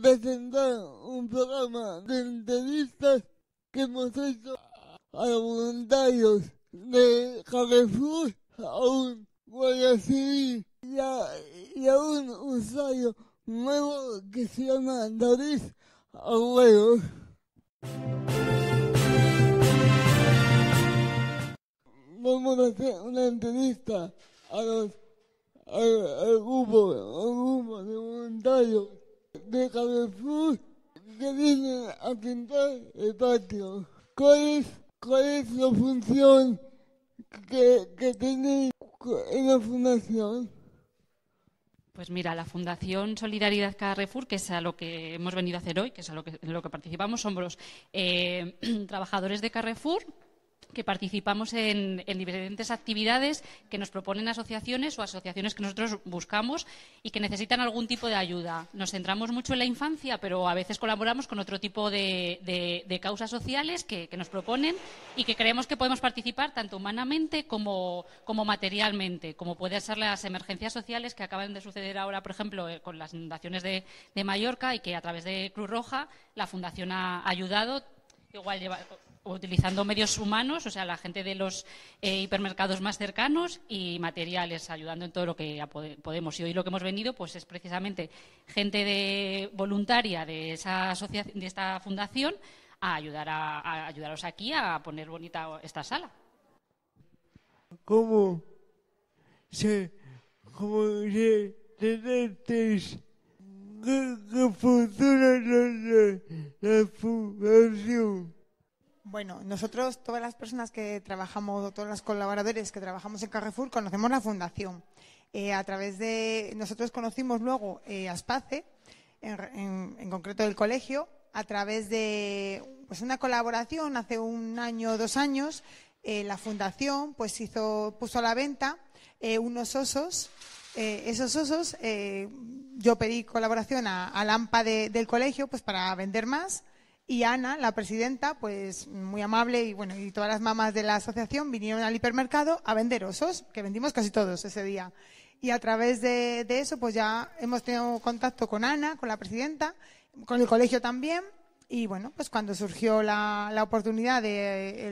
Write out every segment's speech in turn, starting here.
presentar un programa de entrevistas que hemos hecho a los voluntarios de Carrefour, a un guardia y a, un usuario nuevo que se llama David Agüero. Vamos a hacer una entrevista a los al, al grupo de voluntarios de Carrefour que vienen a pintar el patio. ¿Cuál es, la función que, que tiene la fundación? Pues mira, la Fundación Solidaridad Carrefour, que es a lo que hemos venido a hacer hoy, que es a lo que, lo que participamos, somos los eh, trabajadores de Carrefour, que participamos en, diferentes actividades que nos proponen asociaciones o asociaciones que nosotros buscamos y que necesitan algún tipo de ayuda. Nos centramos mucho en la infancia, pero a veces colaboramos con otro tipo de, causas sociales que, nos proponen y que creemos que podemos participar tanto humanamente como, materialmente, como pueden ser las emergencias sociales que acaban de suceder ahora, por ejemplo, eh, con las inundaciones de Mallorca y que a través de Cruz Roja la Fundación ha ayudado Igual lleva, utilizando medios humanos, o sea, la gente de los eh, hipermercados más cercanos y materiales, ayudando en todo lo que podemos. Y hoy lo que hemos venido, pues es precisamente gente de, voluntaria de esa asociación, de esta fundación, a ayudar a, ayudaros aquí a poner bonita esta sala. ¿Cómo se, cómo se bueno, nosotros, todas las personas que trabajamos, todos los colaboradores que trabajamos en Carrefour, conocemos la fundación. Eh, a través de nosotros conocimos luego eh, Aspace, en, concreto del colegio, a través de pues, una colaboración hace un año o dos años. Eh, la fundación pues hizo puso a la venta eh, unos osos. esos osos yo pedí colaboración a, Lampa del colegio pues para vender más y Ana, la presidenta, pues muy amable y bueno, y todas las mamás de la asociación vinieron al hipermercado a vender osos, que vendimos casi todos ese día. Y a través de, eso, pues ya hemos tenido contacto con Ana, con la presidenta, con el colegio también. Y bueno, pues cuando surgió la, oportunidad del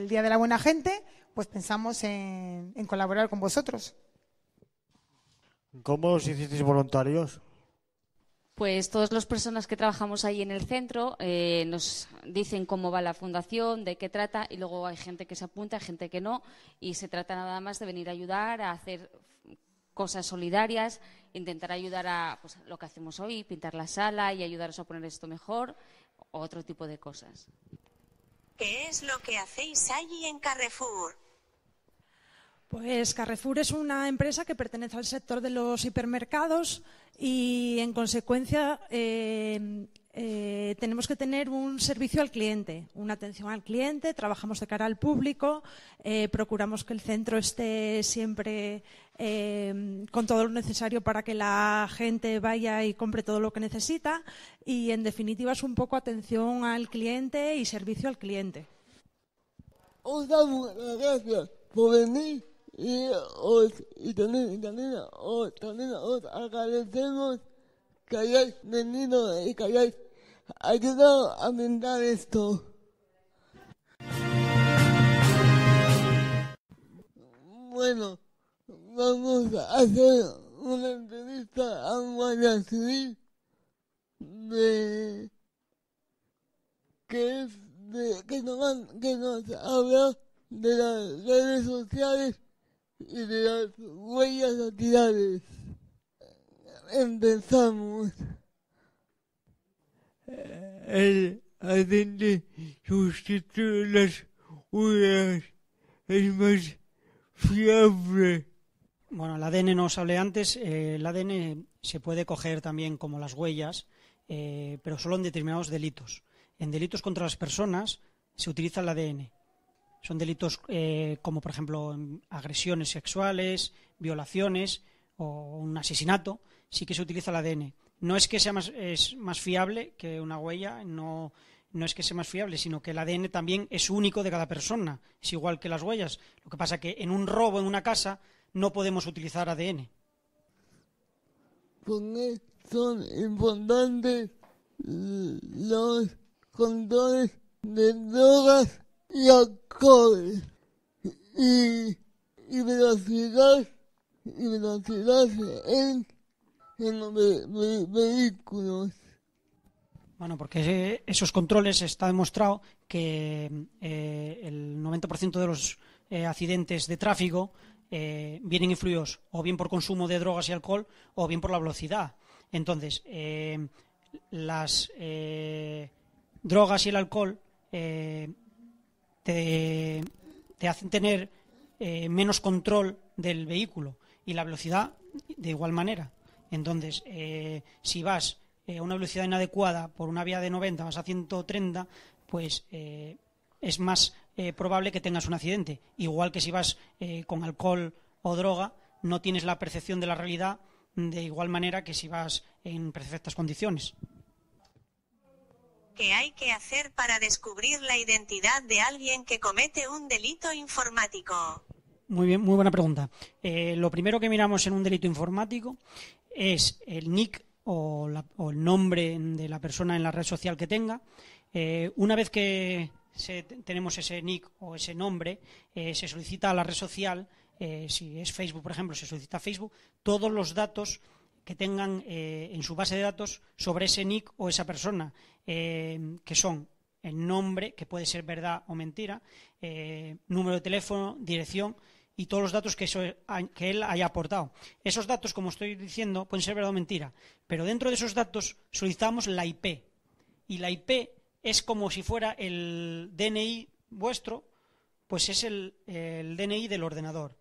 eh, Día de la Buena Gente, pues pensamos en, en colaborar con vosotros. ¿Cómo os hicisteis voluntarios? Pues todas las personas que trabajamos ahí en el centro eh, nos dicen cómo va la fundación, de qué trata, y luego hay gente que se apunta, hay gente que no, y se trata nada más de venir a ayudar, a hacer cosas solidarias, intentar ayudar a pues, lo que hacemos hoy, pintar la sala y ayudaros a poner esto mejor, otro tipo de cosas. ¿Qué es lo que hacéis allí en Carrefour? Pues Carrefour es una empresa que pertenece al sector de los hipermercados y, en consecuencia, eh, eh, tenemos que tener un servicio al cliente, una atención al cliente, trabajamos de cara al público, eh, procuramos que el centro esté siempre con todo lo necesario para que la gente vaya y compre todo lo que necesita y, en definitiva, es un poco atención al cliente y servicio al cliente. gracias por venir y os, y también, también os, agradecemos que hayáis venido y que hayáis ayudado a brindar esto. Bueno, vamos a hacer una entrevista a un civil de que que nos habla de las redes sociales y de las huellas dactilares. Empezamos. El ADN sustituye las huellas. Es más fiable. Bueno, el ADN no os hablé antes. Eh, el ADN se puede coger también como las huellas, eh, pero solo en determinados delitos. En delitos contra las personas se utiliza el ADN son delitos eh, como, por ejemplo, agresiones sexuales, violaciones o un asesinato. Sí que se utiliza el ADN. No es que sea más, es más fiable que una huella, no, no es que sea más fiable, sino que el ADN también es único de cada persona, es igual que las huellas. Lo que pasa que en un robo en una casa no podemos utilizar ADN. son importantes eh, los controles de drogas y alcohol y, y velocidad, y velocidad en, en los vehículos. Bueno, porque esos controles está demostrado que eh, el 90% de los eh, accidentes de tráfico eh, vienen influidos o bien por consumo de drogas y alcohol o bien por la velocidad. Entonces, las drogas y el alcohol te, hacen tener eh, menos control del vehículo y la velocidad de igual manera. Entonces, eh, si vas eh, a una velocidad inadecuada por una vía de 90, vas a 130, pues eh, es más probable que tengas un accidente. Igual que si vas con alcohol o droga, no tienes la percepción de la realidad de igual manera que si vas en perfectas condiciones. ¿Qué hay que hacer para descubrir la identidad de alguien que comete un delito informático? Muy bien, muy buena pregunta. Eh, lo primero que miramos en un delito informático es el nick o, el nombre de la persona en la red social que tenga. Eh, una vez que tenemos ese nick o ese nombre, eh, se solicita a la red social, si es Facebook, por ejemplo, se solicita a Facebook, todos los datos que tengan eh, en su base de datos sobre ese nick o esa persona, eh, que son el nombre, que puede ser verdad o mentira, eh, número de teléfono, dirección y todos los datos que, él haya aportado. Esos datos, como estoy diciendo, pueden ser verdad o mentira, pero dentro de esos datos solicitamos la IP. Y la IP es como si fuera el DNI vuestro, pues es el DNI del ordenador.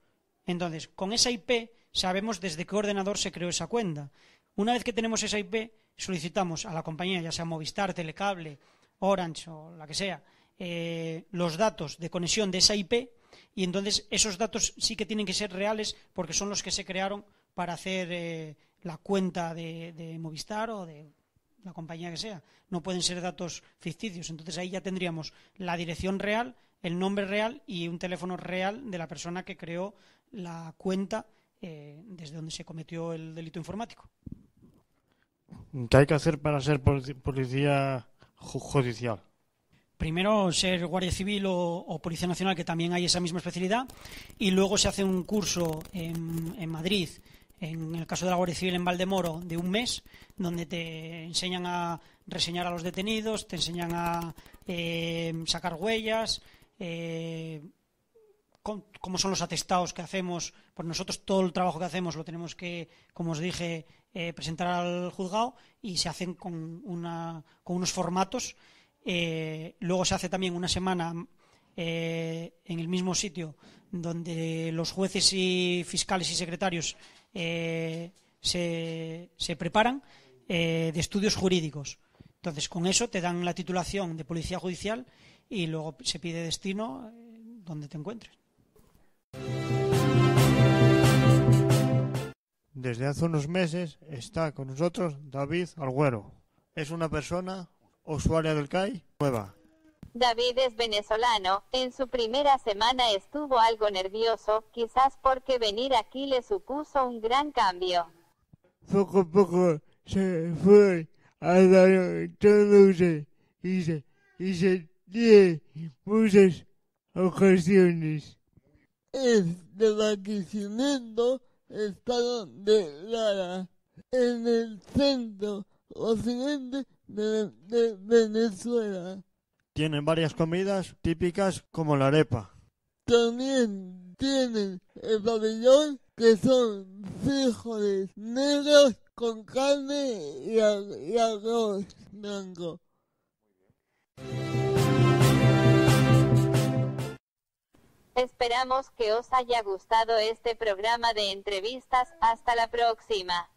Entonces, con esa IP sabemos desde qué ordenador se creó esa cuenta. Una vez que tenemos esa IP, solicitamos a la compañía, ya sea Movistar, Telecable, Orange o la que sea, eh, los datos de conexión de esa IP y entonces esos datos sí que tienen que ser reales porque son los que se crearon para hacer eh, la cuenta de, de Movistar o de la compañía que sea. No pueden ser datos ficticios. Entonces ahí ya tendríamos la dirección real, el nombre real y un teléfono real de la persona que creó la cuenta eh, desde donde se cometió el delito informático. ¿Qué hay que hacer para ser policía judicial? Primero ser guardia civil o, policía nacional, que también hay esa misma especialidad, y luego se hace un curso en, Madrid en el caso de la Guardia Civil en Valdemoro, de un mes, donde te enseñan a reseñar a los detenidos, te enseñan a eh, sacar huellas, eh, cómo son los atestados que hacemos, pues nosotros todo el trabajo que hacemos lo tenemos que, como os dije, eh, presentar al juzgado y se hacen con, una, con unos formatos. Eh, luego se hace también una semana eh, en el mismo sitio donde los jueces y fiscales y secretarios se, preparan de estudios jurídicos. Entonces, con eso te dan la titulación de policía judicial y luego se pide destino donde te encuentres. Desde hace unos meses está con nosotros David Alguero. Es una persona usuaria del CAI nueva. David es venezolano, en su primera semana estuvo algo nervioso, quizás porque venir aquí le supuso un gran cambio. Poco a poco se fue y se, y se muchas ocasiones. de estado de Lara, en el centro occidente de, Venezuela. Tienen varias comidas típicas como la arepa. También tienen el pabellón que son frijoles negros con carne y, arroz blanco. Esperamos que os haya gustado este programa de entrevistas. Hasta la próxima.